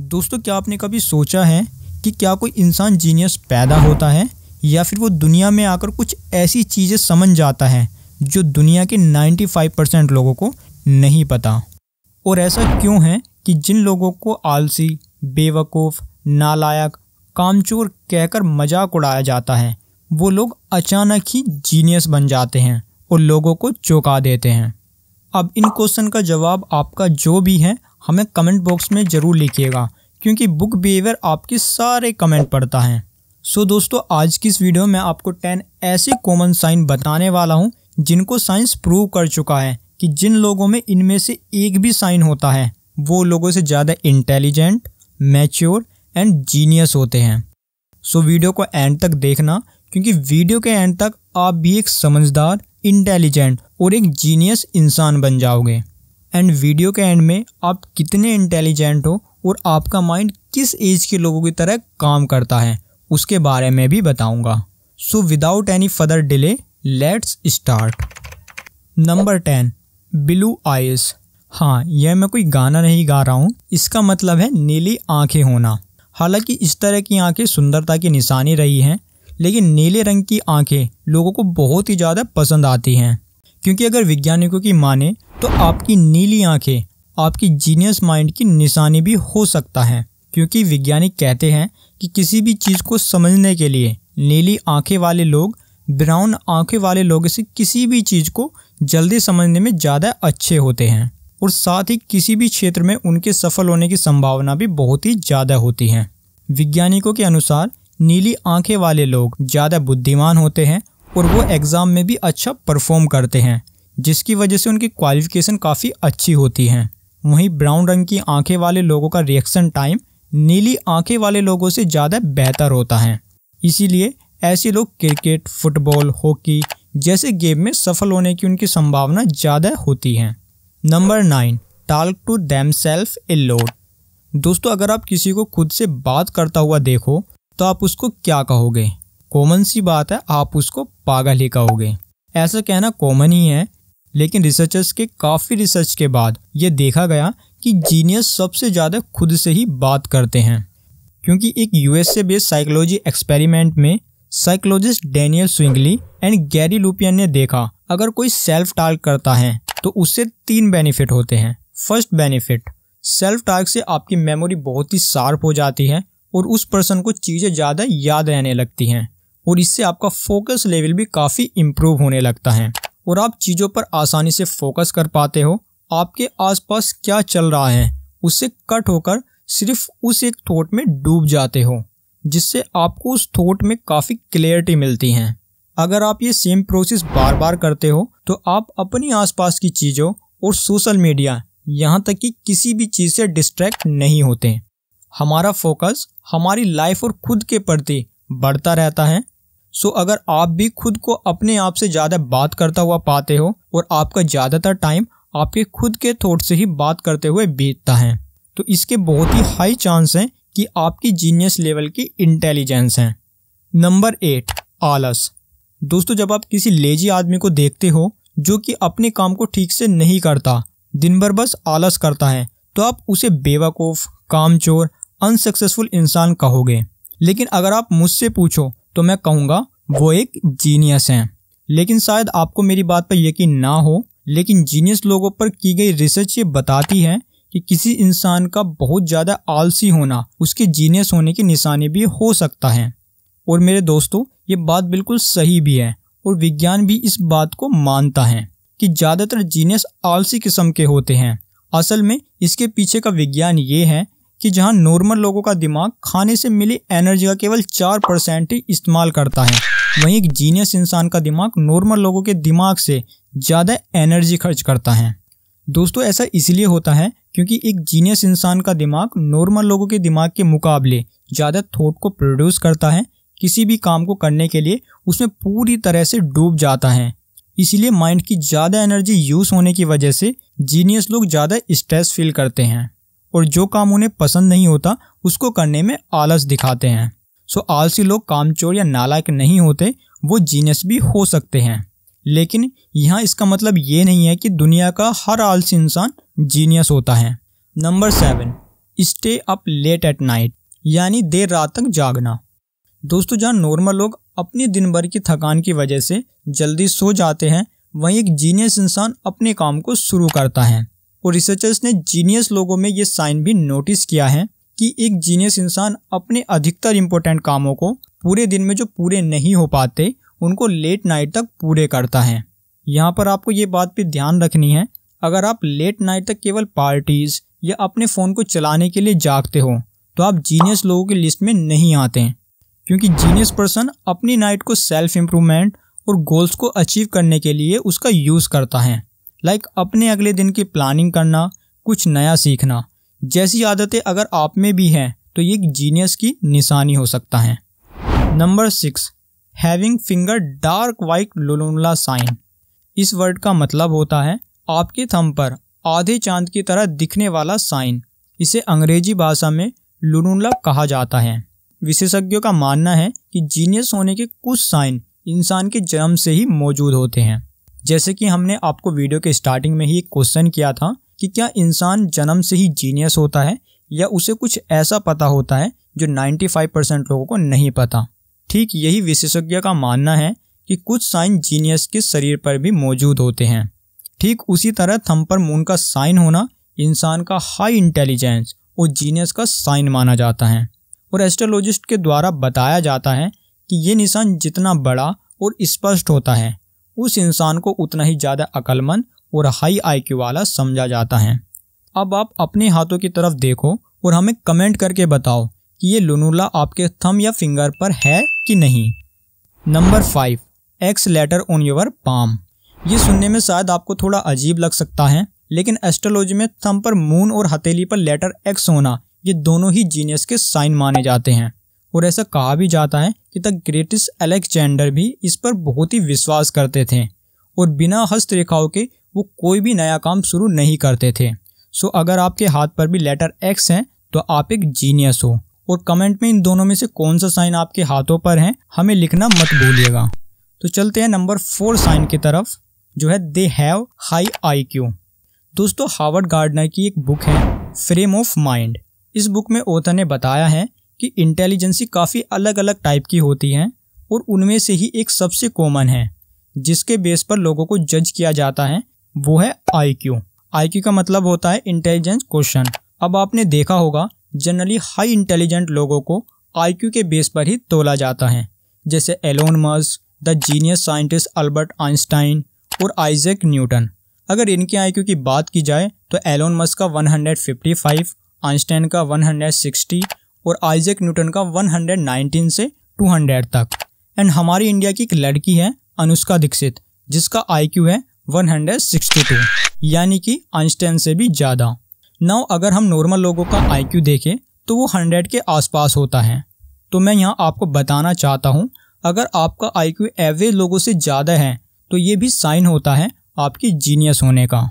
दोस्तों क्या आपने कभी सोचा है कि क्या कोई इंसान जीनियस पैदा होता है या फिर वो दुनिया में आकर कुछ ऐसी चीज़ें समझ जाता है जो दुनिया के 95 परसेंट लोगों को नहीं पता और ऐसा क्यों है कि जिन लोगों को आलसी बेवकूफ़ नालायक कामचोर कहकर मजाक उड़ाया जाता है वो लोग अचानक ही जीनियस बन जाते हैं और लोगों को चौंका देते हैं अब इन क्वेश्चन का जवाब आपका जो भी है हमें कमेंट बॉक्स में ज़रूर लिखिएगा क्योंकि बुक बिहेवियर आपके सारे कमेंट पढ़ता है सो दोस्तों आज की इस वीडियो में आपको टेन ऐसे कॉमन साइन बताने वाला हूँ जिनको साइंस प्रूव कर चुका है कि जिन लोगों में इनमें से एक भी साइन होता है वो लोगों से ज़्यादा इंटेलिजेंट मैच्योर एंड जीनियस होते हैं सो वीडियो को एंड तक देखना क्योंकि वीडियो के एंड तक आप भी एक समझदार इंटेलिजेंट और एक जीनियस इंसान बन जाओगे एंड वीडियो के एंड में आप कितने इंटेलिजेंट हो और आपका माइंड किस एज के लोगों की तरह काम करता है उसके बारे में भी बताऊंगा so without any further delay let's start number ten blue eyes हाँ यह मैं कोई गाना नहीं गा रहा हूँ इसका मतलब है नीली आंखें होना हालांकि इस तरह की आंखें सुंदरता की निशानी रही हैं लेकिन नीले रंग की आंखें लोगों को बहुत ही ज़्यादा पसंद आती हैं क्योंकि अगर वैज्ञानिकों की माने तो आपकी नीली आंखें आपकी जीनियस माइंड की निशानी भी हो सकता है क्योंकि वैज्ञानिक कहते हैं कि किसी भी चीज़ को समझने के लिए नीली आंखें वाले लोग ब्राउन आंखें वाले लोगों से किसी भी चीज़ को जल्दी समझने में ज़्यादा अच्छे होते हैं और साथ ही किसी भी क्षेत्र में उनके सफल होने की संभावना भी बहुत ही ज़्यादा होती है वैज्ञानिकों के अनुसार नीली आंखें वाले लोग ज़्यादा बुद्धिमान होते हैं और वो एग्ज़ाम में भी अच्छा परफॉर्म करते हैं जिसकी वजह से उनकी क्वालिफिकेशन काफ़ी अच्छी होती हैं वहीं ब्राउन रंग की आंखें वाले लोगों का रिएक्शन टाइम नीली आंखें वाले लोगों से ज़्यादा बेहतर होता है इसीलिए ऐसे लोग क्रिकेट फुटबॉल हॉकी जैसे गेम में सफल होने की उनकी संभावना ज़्यादा होती है number nine talk to them self a lot दोस्तों अगर आप किसी को खुद से बात करता हुआ देखो तो आप उसको क्या कहोगे कॉमन सी बात है आप उसको पागल ही कहोगे ऐसा कहना कॉमन ही है लेकिन रिसर्चर्स के काफ़ी रिसर्च के बाद ये देखा गया कि जीनियस सबसे ज़्यादा खुद से ही बात करते हैं क्योंकि एक यूएसए बेस्ड साइकोलॉजी एक्सपेरिमेंट में psychologist Daniel Swingley and Gary Lupyan ने देखा अगर कोई सेल्फ टार्क करता है तो उससे तीन बेनिफिट होते हैं फर्स्ट बेनिफिट सेल्फ टार्क से आपकी मेमोरी बहुत ही शार्प हो जाती है और उस पर्सन को चीज़ें ज़्यादा याद रहने लगती हैं और इससे आपका फोकस लेवल भी काफ़ी इम्प्रूव होने लगता है और आप चीज़ों पर आसानी से फोकस कर पाते हो आपके आसपास क्या चल रहा है उससे कट होकर सिर्फ उस एक थॉट में डूब जाते हो जिससे आपको उस थॉट में काफ़ी क्लियरिटी मिलती है अगर आप ये सेम प्रोसेस बार बार करते हो तो आप अपनी आसपास की चीज़ों और सोशल मीडिया यहाँ तक कि किसी भी चीज़ से डिस्ट्रैक्ट नहीं होते हमारा फोकस हमारी लाइफ और खुद के प्रति बढ़ता रहता है सो अगर आप भी खुद को अपने आप से ज़्यादा बात करता हुआ पाते हो और आपका ज़्यादातर टाइम आपके खुद के थॉट से ही बात करते हुए बीतता है तो इसके बहुत ही हाई चांस हैं कि आपकी जीनियस लेवल की इंटेलिजेंस है नंबर एट आलस दोस्तों जब आप किसी लेजी आदमी को देखते हो जो कि अपने काम को ठीक से नहीं करता दिन भर बस आलस करता है तो आप उसे बेवकूफ़ कामचोर अनसक्सेसफुल इंसान कहोगे लेकिन अगर आप मुझसे पूछो तो मैं कहूँगा वो एक जीनियस हैं लेकिन शायद आपको मेरी बात पर यकीन ना हो लेकिन जीनियस लोगों पर की गई रिसर्च ये बताती है कि किसी इंसान का बहुत ज़्यादा आलसी होना उसके जीनियस होने के निशाने भी हो सकता है और मेरे दोस्तों ये बात बिल्कुल सही भी है और विज्ञान भी इस बात को मानता है कि ज़्यादातर जीनियस आलसी किस्म के होते हैं असल में इसके पीछे का विज्ञान ये है कि जहां नॉर्मल लोगों का दिमाग खाने से मिली एनर्जी का केवल चार परसेंट ही इस्तेमाल करता है वहीं एक जीनियस इंसान का दिमाग नॉर्मल लोगों के दिमाग से ज़्यादा एनर्जी खर्च करता है दोस्तों ऐसा इसलिए होता है क्योंकि एक जीनियस इंसान का दिमाग नॉर्मल लोगों के दिमाग के मुकाबले ज़्यादा थॉट को प्रोड्यूस करता है किसी भी काम को करने के लिए उसमें पूरी तरह से डूब जाता है इसीलिए माइंड की ज़्यादा एनर्जी यूज़ होने की वजह से जीनियस लोग ज़्यादा स्ट्रेस फील करते हैं और जो काम उन्हें पसंद नहीं होता उसको करने में आलस दिखाते हैं सो आलसी लोग कामचोर या नालायक नहीं होते वो जीनियस भी हो सकते हैं लेकिन यहाँ इसका मतलब ये नहीं है कि दुनिया का हर आलसी इंसान जीनियस होता है number seven stay up late at night यानी देर रात तक जागना दोस्तों जहाँ नॉर्मल लोग अपने दिन भर की थकान की वजह से जल्दी सो जाते हैं वहीं एक जीनियस इंसान अपने काम को शुरू करता है और रिसर्चर्स ने जीनियस लोगों में ये साइन भी नोटिस किया है कि एक जीनियस इंसान अपने अधिकतर इम्पोर्टेंट कामों को पूरे दिन में जो पूरे नहीं हो पाते उनको लेट नाइट तक पूरे करता है यहाँ पर आपको ये बात भी ध्यान रखनी है अगर आप लेट नाइट तक केवल पार्टीज़ या अपने फ़ोन को चलाने के लिए जागते हो तो आप जीनियस लोगों की लिस्ट में नहीं आते हैं क्योंकि जीनियस पर्सन अपनी नाइट को सेल्फ इम्प्रूवमेंट और गोल्स को अचीव करने के लिए उसका यूज़ करता है लाइक अपने अगले दिन की प्लानिंग करना कुछ नया सीखना जैसी आदतें अगर आप में भी हैं तो ये जीनियस की निशानी हो सकता है number six having finger dark white लोलोनला साइन इस वर्ड का मतलब होता है आपके थम पर आधे चांद की तरह दिखने वाला साइन इसे अंग्रेजी भाषा में लुनुला कहा जाता है विशेषज्ञों का मानना है कि जीनियस होने के कुछ साइन इंसान के जन्म से ही मौजूद होते हैं जैसे कि हमने आपको वीडियो के स्टार्टिंग में ही एक क्वेश्चन किया था कि क्या इंसान जन्म से ही जीनियस होता है या उसे कुछ ऐसा पता होता है जो 95 परसेंट लोगों को नहीं पता ठीक यही विशेषज्ञ का मानना है कि कुछ साइन जीनियस के शरीर पर भी मौजूद होते हैं ठीक उसी तरह थम पर मून का साइन होना इंसान का हाई इंटेलिजेंस और जीनियस का साइन माना जाता है और एस्ट्रोलॉजिस्ट के द्वारा बताया जाता है कि ये निशान जितना बड़ा और स्पष्ट होता है उस इंसान को उतना ही ज़्यादा अकलमंद और हाई आई वाला समझा जाता है अब आप अपने हाथों की तरफ देखो और हमें कमेंट करके बताओ कि ये लुनुला आपके थम या फिंगर पर है कि नहीं number five X letter on your palm ये सुनने में शायद आपको थोड़ा अजीब लग सकता है लेकिन एस्ट्रोलॉजी में थम पर मून और हथेली पर लेटर एक्स होना ये दोनों ही जीनियस के साइन माने जाते हैं और ऐसा कहा भी जाता है कि द ग्रेटेस्ट अलेक्जेंडर भी इस पर बहुत ही विश्वास करते थे और बिना हस्तरेखाओं के वो कोई भी नया काम शुरू नहीं करते थे सो अगर आपके हाथ पर भी लेटर एक्स है तो आप एक जीनियस हो और कमेंट में इन दोनों में से कौन सा साइन आपके हाथों पर है हमें लिखना मत भूलिएगा तो चलते हैं नंबर फोर साइन की तरफ जो है they have high I Q दोस्तों हार्वर्ड गार्डनर की एक बुक है फ्रेम ऑफ माइंड इस बुक में ओथर ने बताया है कि इंटेलिजेंसी काफ़ी अलग अलग टाइप की होती हैं और उनमें से ही एक सबसे कॉमन है जिसके बेस पर लोगों को जज किया जाता है वो है आई क्यू आई क्यू का मतलब होता है इंटेलिजेंस क्वेश्चन अब आपने देखा होगा जनरली हाई इंटेलिजेंट लोगों को आई क्यू के बेस पर ही तोला जाता है जैसे Elon Musk the genius scientist Albert Einstein और आइजैक न्यूटन अगर इनके आई क्यू की बात की जाए तो एलोन मस्क का 155, आइंस्टाइन का 160 और आइजेक न्यूटन का 119 से 200 तक एंड हमारी इंडिया की एक लड़की है अनुष्का दीक्षित जिसका आईक्यू है 162 यानी कि आइंस्टाइन से भी ज़्यादा नाउ अगर हम नॉर्मल लोगों का आईक्यू देखें तो वो 100 के आसपास होता है तो मैं यहाँ आपको बताना चाहता हूँ अगर आपका क्यू एवरेज लोगों से ज़्यादा है तो ये भी साइन होता है आपकी जीनियस होने का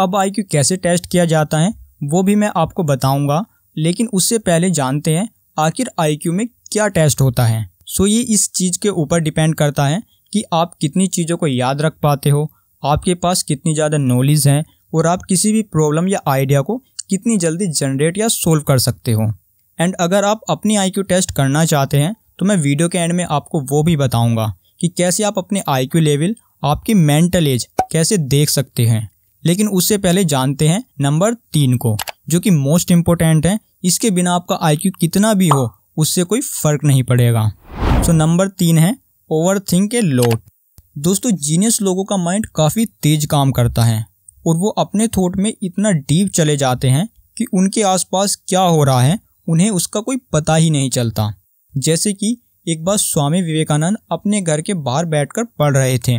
अब क्यू कैसे टेस्ट किया जाता है वो भी मैं आपको बताऊंगा लेकिन उससे पहले जानते हैं आखिर आई में क्या टेस्ट होता है सो ये इस चीज़ के ऊपर डिपेंड करता है कि आप कितनी चीज़ों को याद रख पाते हो आपके पास कितनी ज़्यादा नॉलेज है और आप किसी भी प्रॉब्लम या आइडिया को कितनी जल्दी जनरेट या सोल्व कर सकते हो एंड अगर आप अपनी आई टेस्ट करना चाहते हैं तो मैं वीडियो के एंड में आपको वो भी बताऊंगा कि कैसे आप अपने क्यू लेवल आपकी मेंटल एज कैसे देख सकते हैं लेकिन उससे पहले जानते हैं नंबर तीन को जो कि मोस्ट इम्पोर्टेंट है इसके बिना आपका आई कितना भी हो उससे कोई फर्क नहीं पड़ेगा सो so, नंबर तीन है ओवर थिंक ए लोट दोस्तों जीनियस लोगों का माइंड काफ़ी तेज काम करता है और वो अपने थॉट में इतना डीप चले जाते हैं कि उनके आसपास क्या हो रहा है उन्हें उसका कोई पता ही नहीं चलता जैसे कि एक बार स्वामी विवेकानंद अपने घर के बाहर बैठकर पढ़ रहे थे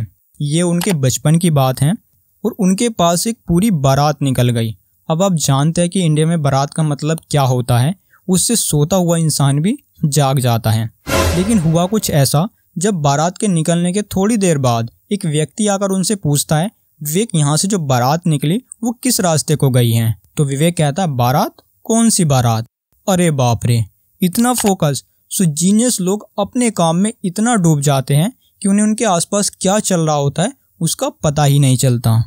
ये उनके बचपन की बात है और उनके पास एक पूरी बारात निकल गई अब आप जानते हैं कि इंडिया में बारात का मतलब क्या होता है उससे सोता हुआ इंसान भी जाग जाता है लेकिन हुआ कुछ ऐसा जब बारात के निकलने के थोड़ी देर बाद एक व्यक्ति आकर उनसे पूछता है विवेक यहाँ से जो बारात निकली वो किस रास्ते को गई है तो विवेक कहता है बारात कौन सी बारात अरे बाप रे इतना फोकस सो जीनियस लोग अपने काम में इतना डूब जाते हैं कि उन्हें उनके आसपास क्या चल रहा होता है उसका पता ही नहीं चलता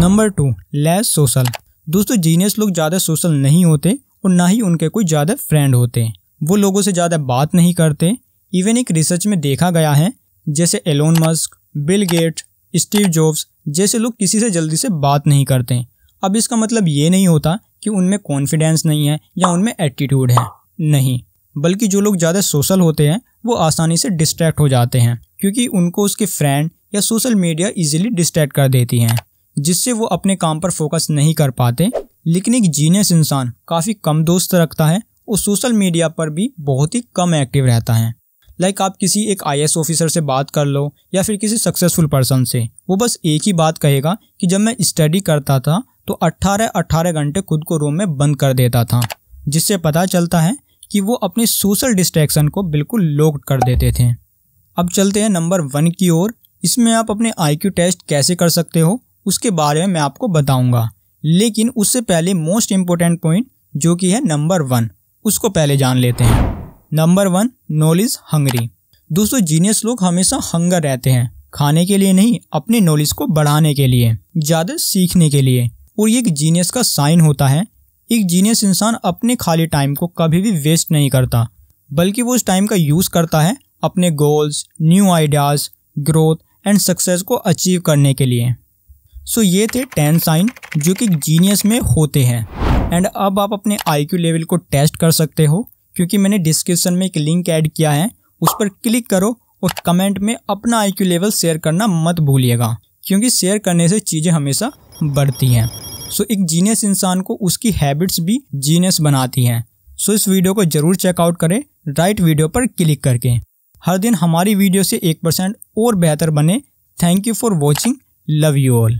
नंबर टू लेस सोशल दोस्तों जीनियस लोग ज़्यादा सोशल नहीं होते और ना ही उनके कोई ज़्यादा फ्रेंड होते वो लोगों से ज़्यादा बात नहीं करते इवन एक रिसर्च में देखा गया है जैसे Elon Musk Bill Gate Steve Jobs जैसे लोग किसी से जल्दी से बात नहीं करते अब इसका मतलब ये नहीं होता कि उनमें कॉन्फिडेंस नहीं है या उनमें एटीट्यूड है नहीं बल्कि जो लोग ज़्यादा सोशल होते हैं वो आसानी से डिस्ट्रैक्ट हो जाते हैं क्योंकि उनको उसके फ्रेंड या सोशल मीडिया इजीली डिस्ट्रैक्ट कर देती हैं जिससे वो अपने काम पर फोकस नहीं कर पाते लेकिन एक जीनियस इंसान काफ़ी कम दोस्त रखता है और सोशल मीडिया पर भी बहुत ही कम एक्टिव रहता है लाइक आप किसी एक आई ऑफिसर से बात कर लो या फिर किसी सक्सेसफुल पर्सन से वो बस एक ही बात कहेगा कि जब मैं स्टडी करता था तो 18-18 घंटे खुद को रूम में बंद कर देता था जिससे पता चलता है कि वो अपने सोशल डिस्ट्रैक्शन को बिल्कुल लोक कर देते थे अब चलते हैं नंबर वन की ओर इसमें आप अपने आई टेस्ट कैसे कर सकते हो उसके बारे में मैं आपको बताऊंगा लेकिन उससे पहले मोस्ट इम्पोर्टेंट पॉइंट जो कि है नंबर वन उसको पहले जान लेते हैं नंबर वन नॉलेज हंगरी दोस्तों जीनियस लोग हमेशा हंगर रहते हैं खाने के लिए नहीं अपने नॉलेज को बढ़ाने के लिए ज़्यादा सीखने के लिए और ये एक जीनियस का साइन होता है एक जीनियस इंसान अपने खाली टाइम को कभी भी वेस्ट नहीं करता बल्कि वो उस टाइम का यूज़ करता है अपने goals new ideas growth and success को अचीव करने के लिए सो ये थे टेन साइन जो कि जीनियस में होते हैं एंड अब आप अपने आईक्यू लेवल को टेस्ट कर सकते हो क्योंकि मैंने डिस्क्रिप्शन में एक लिंक ऐड किया है उस पर क्लिक करो और कमेंट में अपना आईक्यू लेवल शेयर करना मत भूलिएगा क्योंकि शेयर करने से चीज़ें हमेशा बढ़ती हैं सो एक जीनियस इंसान को उसकी हैबिट्स भी जीनियस बनाती हैं सो इस वीडियो को जरूर चेकआउट करें राइट वीडियो पर क्लिक करके हर दिन हमारी वीडियो से एक परसेंट और बेहतर बने thank you for watching love you all